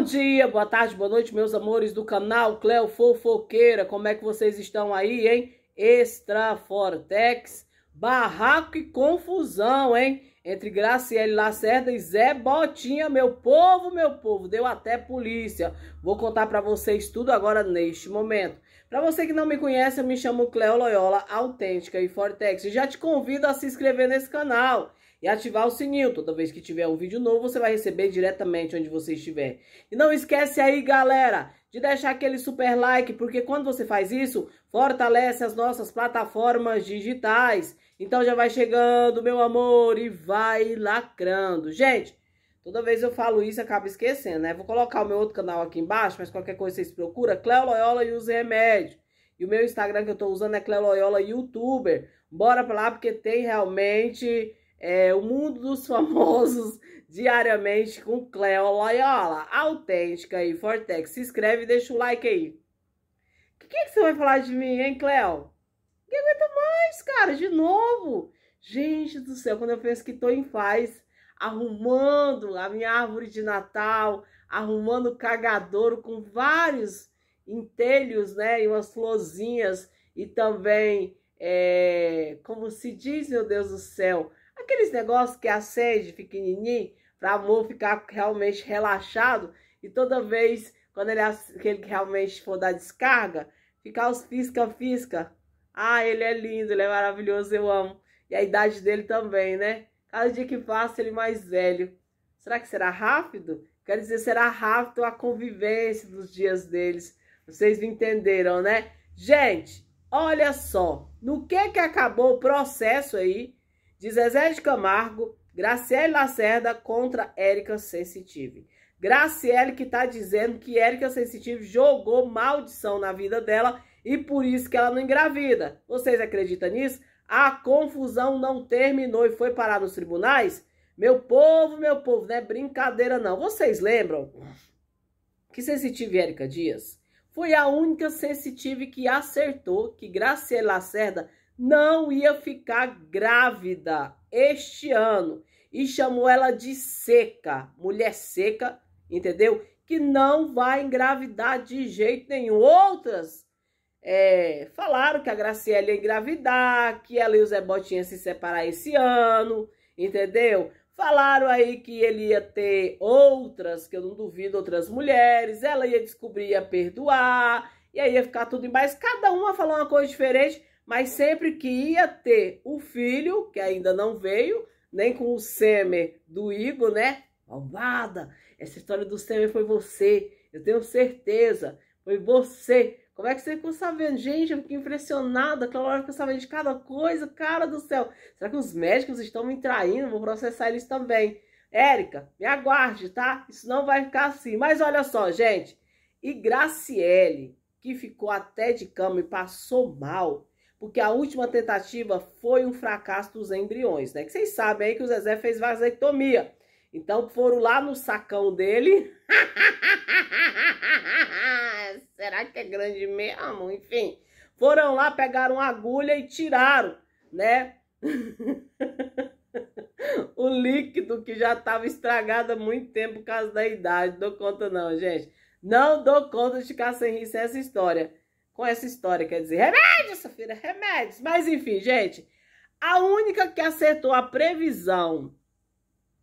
Bom dia, boa tarde, boa noite, meus amores do canal Cleo Fofoqueira. Como é que vocês estão aí, hein? Extra Fortex, barraco e confusão, hein? entre Graciele Lacerda e Zé Botinha, meu povo, meu povo, deu até polícia. Vou contar para vocês tudo agora neste momento. Para você que não me conhece, eu me chamo Cleo Loyola, autêntica e Fortex. E já te convido a se inscrever nesse canal e ativar o sininho. Toda vez que tiver um vídeo novo, você vai receber diretamente onde você estiver. E não esquece aí, galera, de deixar aquele super like, porque quando você faz isso, fortalece as nossas plataformas digitais. Então já vai chegando, meu amor, e vai lacrando. Gente, toda vez eu falo isso, acabo esquecendo, né? Vou colocar o meu outro canal aqui embaixo, mas qualquer coisa vocês procuram. Cléo Loyola e os remédios. E o meu Instagram que eu tô usando é Cléo Loyola Youtuber. Bora pra lá, porque tem realmente é, o mundo dos famosos diariamente com Cléo Loyola. Autêntica e Fortex. Se inscreve e deixa o like aí. O que, que, é que você vai falar de mim, hein, Cléo? Ninguém aguenta mais, cara, de novo. Gente do céu, quando eu penso que estou em paz, arrumando a minha árvore de Natal, arrumando cagadouro com vários entelhos, né? E umas florzinhas e também, é, como se diz, meu Deus do céu, aqueles negócios que acende pequenininho para amor ficar realmente relaxado e toda vez quando ele, que ele realmente for dar descarga, ficar os pisca-pisca ah, ele é lindo, ele é maravilhoso, eu amo. E a idade dele também, né? Cada dia que passa, ele é mais velho. Será que será rápido? Quer dizer, será rápido a convivência dos dias deles. Vocês me entenderam, né? Gente, olha só. No que que acabou o processo aí de Zezé de Camargo Graciele Lacerda contra Érica Sensitive. Graciele que tá dizendo que Érica Sensitive jogou maldição na vida dela e por isso que ela não engravida. Vocês acreditam nisso? A confusão não terminou e foi parar nos tribunais? Meu povo, meu povo, não é brincadeira não. Vocês lembram que Sensitive Érica Dias foi a única Sensitive que acertou que Graciele Lacerda não ia ficar grávida este ano e chamou ela de seca, mulher seca, entendeu? Que não vai engravidar de jeito nenhum. Outras é, falaram que a Graciela ia engravidar, que ela e o Zé Botinha se separar esse ano, entendeu? Falaram aí que ele ia ter outras, que eu não duvido, outras mulheres, ela ia descobrir, ia perdoar, e aí ia ficar tudo embaixo Cada uma falou uma coisa diferente, mas sempre que ia ter o filho, que ainda não veio, nem com o seme do Igor, né? Malvada, essa história do seme foi você, eu tenho certeza, foi você. Como é que você ficou sabendo? Gente, eu fiquei impressionada, aquela hora que eu sabia de cada coisa, cara do céu. Será que os médicos estão me traindo? Vou processar eles também. Érica, me aguarde, tá? Isso não vai ficar assim. Mas olha só, gente. E Graciele, que ficou até de cama e passou mal, porque a última tentativa foi um fracasso dos embriões, né? Que vocês sabem aí que o Zezé fez vasectomia. Então foram lá no sacão dele. Será que é grande mesmo? Enfim, foram lá, pegaram agulha e tiraram, né? o líquido que já estava estragado há muito tempo por causa da idade. Não dou conta não, gente. Não dou conta de ficar sem rir sem essa história com essa história, quer dizer, remédios, Safira, é remédios. Mas enfim, gente, a única que acertou a previsão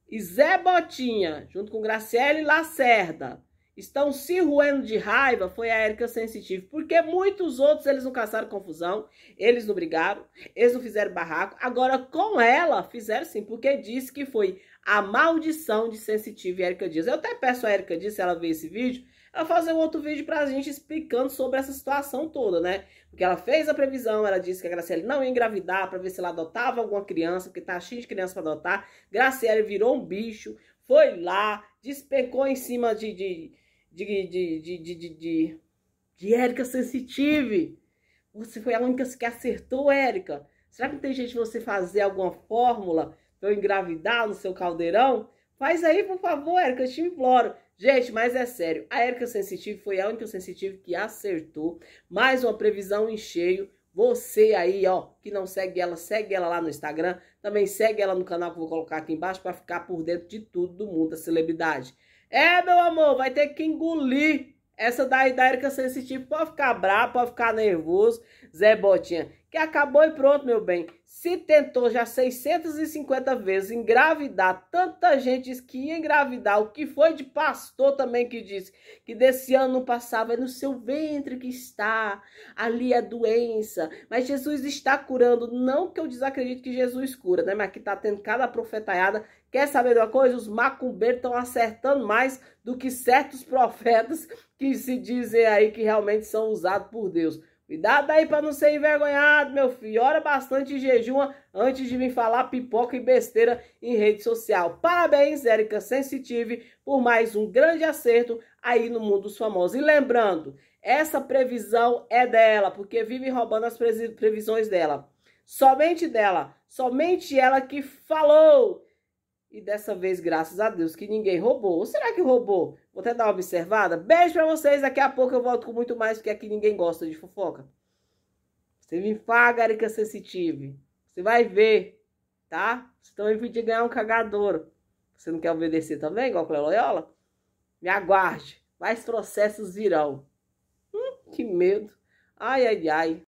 e Zé Botinha, junto com Graciele Lacerda, estão se ruendo de raiva foi a Érica Sensitive, porque muitos outros eles não caçaram confusão, eles não brigaram, eles não fizeram barraco. Agora, com ela, fizeram sim, porque disse que foi a maldição de Sensitive e Érica Dias. Eu até peço a Érica Dias, se ela ver esse vídeo, a fazer um outro vídeo pra gente explicando sobre essa situação toda, né? Porque ela fez a previsão, ela disse que a Graciele não ia engravidar pra ver se ela adotava alguma criança, porque tá cheio de criança pra adotar. Graciele virou um bicho, foi lá, despecou em cima de... de, de, de, de, de, de, de, de Érica Sensitive. Você foi a única que acertou, Érica. Será que tem jeito de você fazer alguma fórmula pra eu engravidar no seu caldeirão? Faz aí, por favor, Érica, eu te imploro. Gente, mas é sério, a Erika Sensitive foi a única Sensitive que acertou. Mais uma previsão em cheio. Você aí, ó, que não segue ela, segue ela lá no Instagram. Também segue ela no canal que eu vou colocar aqui embaixo para ficar por dentro de tudo do mundo da celebridade. É, meu amor, vai ter que engolir essa daí da Erika Sensitive. Pode ficar brabo, pode ficar nervoso. Zé Botinha, que acabou e pronto, meu bem. Se tentou já 650 vezes engravidar, tanta gente disse que ia engravidar. O que foi de pastor também que disse que desse ano não passava, é no seu ventre que está, ali a é doença. Mas Jesus está curando, não que eu desacredite que Jesus cura, né? Mas que está tendo cada profetaiada. Quer saber de uma coisa? Os macumbeiros estão acertando mais do que certos profetas que se dizem aí que realmente são usados por Deus. Cuidado aí para não ser envergonhado, meu filho. Ora bastante e jejuma antes de vir falar pipoca e besteira em rede social. Parabéns, Erika Sensitive, por mais um grande acerto aí no mundo dos famosos. E lembrando, essa previsão é dela, porque vive roubando as previsões dela. Somente dela, somente ela que falou e dessa vez, graças a Deus, que ninguém roubou. Ou será que roubou? Vou até dar uma observada. Beijo pra vocês. Daqui a pouco eu volto com muito mais, porque aqui ninguém gosta de fofoca. Você me paga, Erika Sensitive. Você vai ver, tá? Você também podia ganhar um cagadouro. Você não quer obedecer também, igual a Cleo Loyola? Me aguarde. Mais processos virão. Hum, que medo. Ai, ai, ai.